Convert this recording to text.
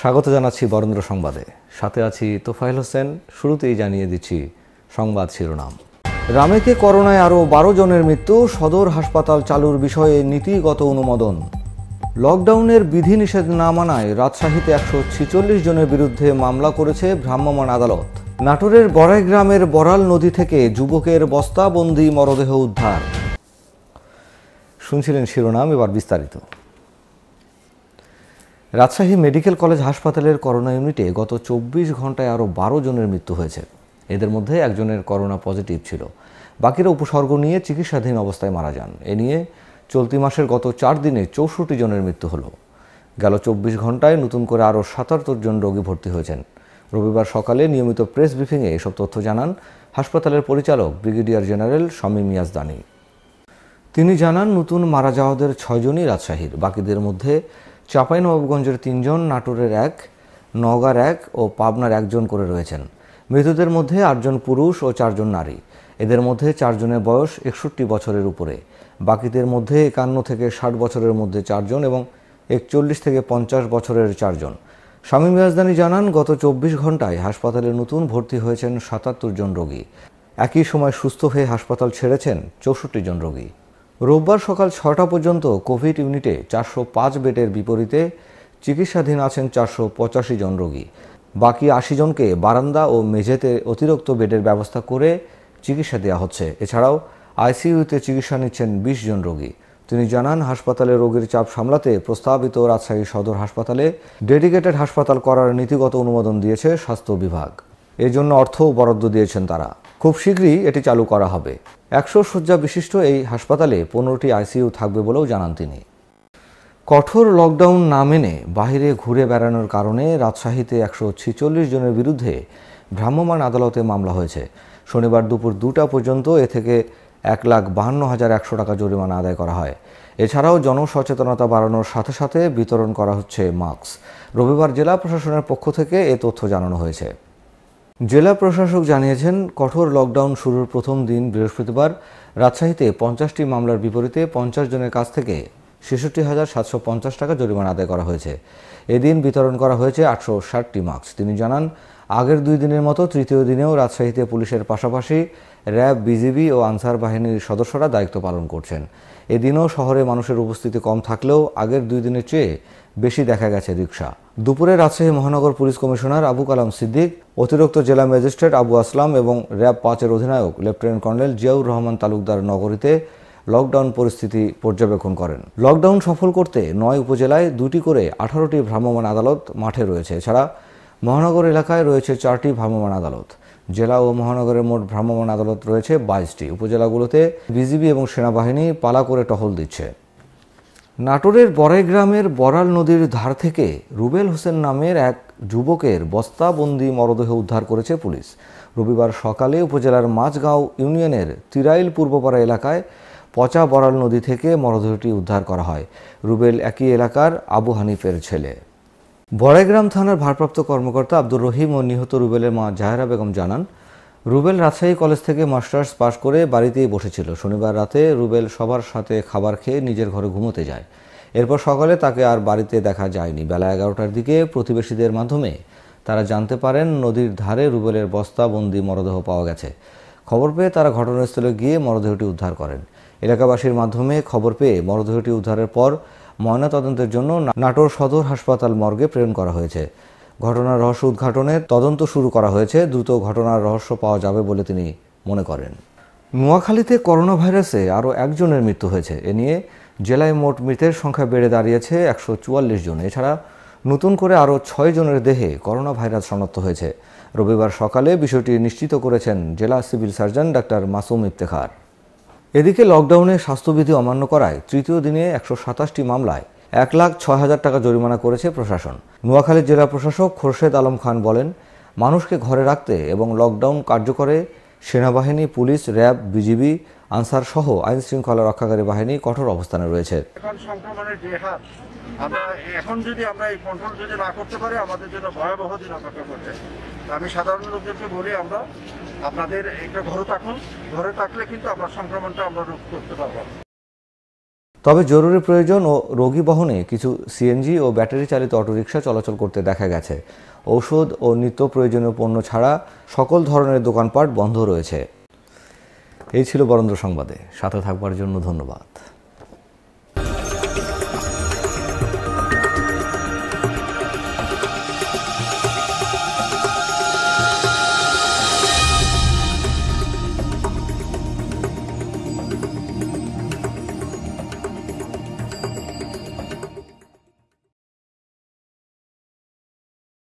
স্বাগত জানাচ্ছি বরেন্দ্র সংবাদে সাথে আছি তোফাইল হোসেন শুরুতেই জানিয়ে দিচ্ছি সংবাদ শিরোনাম রামেকে করোনায় আরও বারো জনের মৃত্যু সদর হাসপাতাল চালুর বিষয়ে নীতিগত অনুমোদন লকডাউনের বিধিনিষেধ না মানায় রাজশাহীতে একশো ছিচল্লিশ জনের বিরুদ্ধে মামলা করেছে ভ্রাম্যমাণ আদালত নাটোরের বড়াই গ্রামের বরাল নদী থেকে যুবকের বস্তাবন্দি মরদেহ উদ্ধার শুনছিলেন শিরোনাম এবার বিস্তারিত রাজশাহী মেডিকেল কলেজ হাসপাতালের করোনা ইউনিটে গত চব্বিশ ঘন্টায় আরও বারো জনের মৃত্যু হয়েছে এদের মধ্যে একজনের করোনা পজিটিভ ছিল বাকিরা উপসর্গ নিয়ে চিকিৎসাধীন অবস্থায় মারা যান এ নিয়ে চলতি মাসের গত চার দিনে চৌষট্টি জনের মৃত্যু হলো গেল চব্বিশ ঘন্টায় নতুন করে আরও সাতাত্তর জন রোগী ভর্তি হয়েছেন রবিবার সকালে নিয়মিত প্রেস ব্রিফিংয়ে এসব তথ্য জানান হাসপাতালের পরিচালক ব্রিগেডিয়ার জেনারেল শামীম ইয়াজদানি তিনি জানান নতুন মারা যাওয়াদের ছয়জনই রাজশাহীর বাকিদের মধ্যে চাঁপাইনবাবগঞ্জের তিনজন নাটোরের এক নওগাঁর এক ও পাবনার একজন করে রয়েছেন মৃতদের মধ্যে আটজন পুরুষ ও চারজন নারী এদের মধ্যে চারজনের বয়স একষট্টি বছরের উপরে বাকিদের মধ্যে একান্ন থেকে ষাট বছরের মধ্যে চারজন এবং একচল্লিশ থেকে পঞ্চাশ বছরের চারজন স্বামী রাজধানী জানান গত চব্বিশ ঘন্টায় হাসপাতালে নতুন ভর্তি হয়েছেন সাতাত্তর জন রোগী একই সময় সুস্থ হয়ে হাসপাতাল ছেড়েছেন চৌষট্টি জন রোগী রোববার সকাল ছটা পর্যন্ত কোভিড ইউনিটে চারশো পাঁচ বেডের বিপরীতে চিকিৎসাধীন আছেন চারশো পঁচাশি জন রোগী বাকি আশি জনকে বারান্দা ও মেঝেতে অতিরিক্ত বেডের ব্যবস্থা করে চিকিৎসা দেওয়া হচ্ছে এছাড়াও আইসিইউতে চিকিৎসা নিচ্ছেন বিশ জন রোগী তিনি জানান হাসপাতালে রোগীর চাপ সামলাতে প্রস্তাবিত রাজশাহী সদর হাসপাতালে ডেডিকেটেড হাসপাতাল করার নীতিগত অনুমোদন দিয়েছে স্বাস্থ্য বিভাগ এজন্য অর্থও বরাদ্দ দিয়েছেন তারা খুব শীঘ্রই এটি চালু করা হবে একশো শয্যা বিশিষ্ট এই হাসপাতালে পনেরোটি আইসিইউ থাকবে বলেও জানান তিনি কঠোর লকডাউন না মেনে বাহিরে ঘুরে বেড়ানোর কারণে রাজশাহীতে একশো ছেচল্লিশ জনের বিরুদ্ধে ভ্রাম্যমাণ আদালতে মামলা হয়েছে শনিবার দুপুর দুটা পর্যন্ত এ থেকে এক লাখ বাহান্ন হাজার একশো টাকা জরিমানা আদায় করা হয় এছাড়াও জনসচেতনতা বাড়ানোর সাথে সাথে বিতরণ করা হচ্ছে মাস্ক রবিবার জেলা প্রশাসনের পক্ষ থেকে এ তথ্য জানানো হয়েছে জেলা প্রশাসক জানিয়েছেন কঠোর লকডাউন শুরুর প্রথম দিন বৃহস্পতিবার রাজশাহীতে পঞ্চাশটি মামলার বিপরীতে পঞ্চাশ জনের কাছ থেকে ছেষট্টি হাজার সাতশো পঞ্চাশ টাকা জরিমানা আদায় করা হয়েছে এদিন বিতরণ করা হয়েছে আটশো ষাটটি মাস্ক তিনি জানান আগের দুই দিনের মতো তৃতীয় দিনেও রাজশাহীতে পুলিশের পাশাপাশি র্যাব বিজিবি ও আনসার বাহিনীর সদস্যরা দায়িত্ব পালন করছেন এদিনও শহরে মানুষের উপস্থিতি কম থাকলেও আগের দুই দিনের চেয়ে বেশি দেখা গেছে রিক্সা দুপুরে রাজশাহী মহানগর পুলিশ কমিশনার আবু কালাম সিদ্দিক অতিরিক্ত জেলা ম্যাজিস্ট্রেট আবু আসলাম এবং র্যাব পাঁচের অধিনায়ক লেফটেন্যান্ট কর্নেল জিয়াউর রহমান তালুকদার নগরীতে লকডাউন পরিস্থিতি পর্যবেক্ষণ করেন লকডাউন সফল করতে নয় উপজেলায় দুটি করে আঠারোটি ভ্রাম্যমাণ আদালত মাঠে রয়েছে এছাড়া মহানগর এলাকায় রয়েছে চারটি ভ্রাম্যমাণ আদালত জেলা ও মহানগরের মোট ভ্রাম্যমাণ আদালত রয়েছে বাইশটি উপজেলাগুলোতে বিজিবি এবং সেনাবাহিনী পালা করে টহল দিচ্ছে নাটোরের বরাই গ্রামের বরাল নদীর ধার থেকে রুবেল হোসেন নামের এক যুবকের বস্তাবন্দি মরদেহ উদ্ধার করেছে পুলিশ রবিবার সকালে উপজেলার মাঝগাঁও ইউনিয়নের তিরাইল পূর্বপাড়া এলাকায় পচা বড়াল নদী থেকে মরদেহটি উদ্ধার করা হয় রুবেল একই এলাকার আবু হানিফের ছেলে বড়াইগ্রাম থানার ভারপ্রাপ্ত কর্মকর্তা আব্দুর রহিম ও নিহত রুবেলের মা জাহেরা বেগম জানান রুবেল রাজশাহী কলেজ থেকে মাস্টার্স পাশ করে বাড়িতেই বসেছিল শনিবার রাতে রুবেল সবার সাথে খাবার খেয়ে নিজের ঘরে ঘুমোতে যায় এরপর সকালে তাকে আর বাড়িতে দেখা যায়নি বেলা এগারোটার দিকে প্রতিবেশীদের মাধ্যমে তারা জানতে পারেন নদীর ধারে রুবেলের বস্তা মরদেহ পাওয়া গেছে খবর পেয়ে তারা ঘটনাস্থলে গিয়ে মরদেহটি উদ্ধার করেন এলাকাবাসীর মাধ্যমে খবর পেয়ে মরদেহটি উদ্ধারের পর ময়নাতদন্তের জন্য নাটোর সদর হাসপাতাল মর্গে প্রেরণ করা হয়েছে ঘটনার রহস্য উদ্ঘাটনে তদন্ত শুরু করা হয়েছে দ্রুত ঘটনার রহস্য পাওয়া যাবে বলে তিনি মনে করেন নোয়াখালীতে করোনা ভাইরাসে আরও একজনের মৃত্যু হয়েছে এ নিয়ে জেলায় মোট মৃতের সংখ্যা বেড়ে দাঁড়িয়েছে একশো চুয়াল্লিশ জন এছাড়া নতুন করে আরও ছয় জনের দেহে করোনা ভাইরাস শনাক্ত হয়েছে রবিবার সকালে বিষয়টি নিশ্চিত করেছেন জেলা civil surgeon doctor Masum Iftekhar এদিকে লকডাউনে স্বাস্থ্যবিধি অমান্য করায় তৃতীয় দিনে একশো সাতাশটি মামলায় এক লাখ ছয় হাজার টাকা জরিমানা করেছে প্রশাসন নোয়াখালী জেলা প্রশাসক খোরশেদ আলম খান বলেন মানুষকে ঘরে রাখতে এবং লকডাউন কার্যকরে সেনাবাহিনী পুলিশ র্যাব বিজিবি আনসার সহ আইন শৃঙ্খলা রক্ষাকারী বাহিনী কঠোর অবস্থানে রয়েছে এখন যদি আমরা এই কন্ট্রোল যদি না করতে পারি আমাদের জন্য ভয়াবহ দিন অপেক্ষা করছে আমি সাধারণ লোকদেরকে বলি আমরা আপনাদের এটা ঘরে থাকুন ঘরে থাকলে কিন্তু আমরা সংক্রমণটা আমরা রোধ করতে পারব তবে জরুরি প্রয়োজন ও রোগী বহনে কিছু সিএনজি ও ব্যাটারি চালিত অটোরিকশা চলাচল করতে দেখা গেছে ঔষধ ও নিত্য প্রয়োজনীয় পণ্য ছাড়া সকল ধরনের দোকানপাট বন্ধ রয়েছে এই ছিল বরেন্দ্র সংবাদে সাথে থাকবার জন্য ধন্যবাদ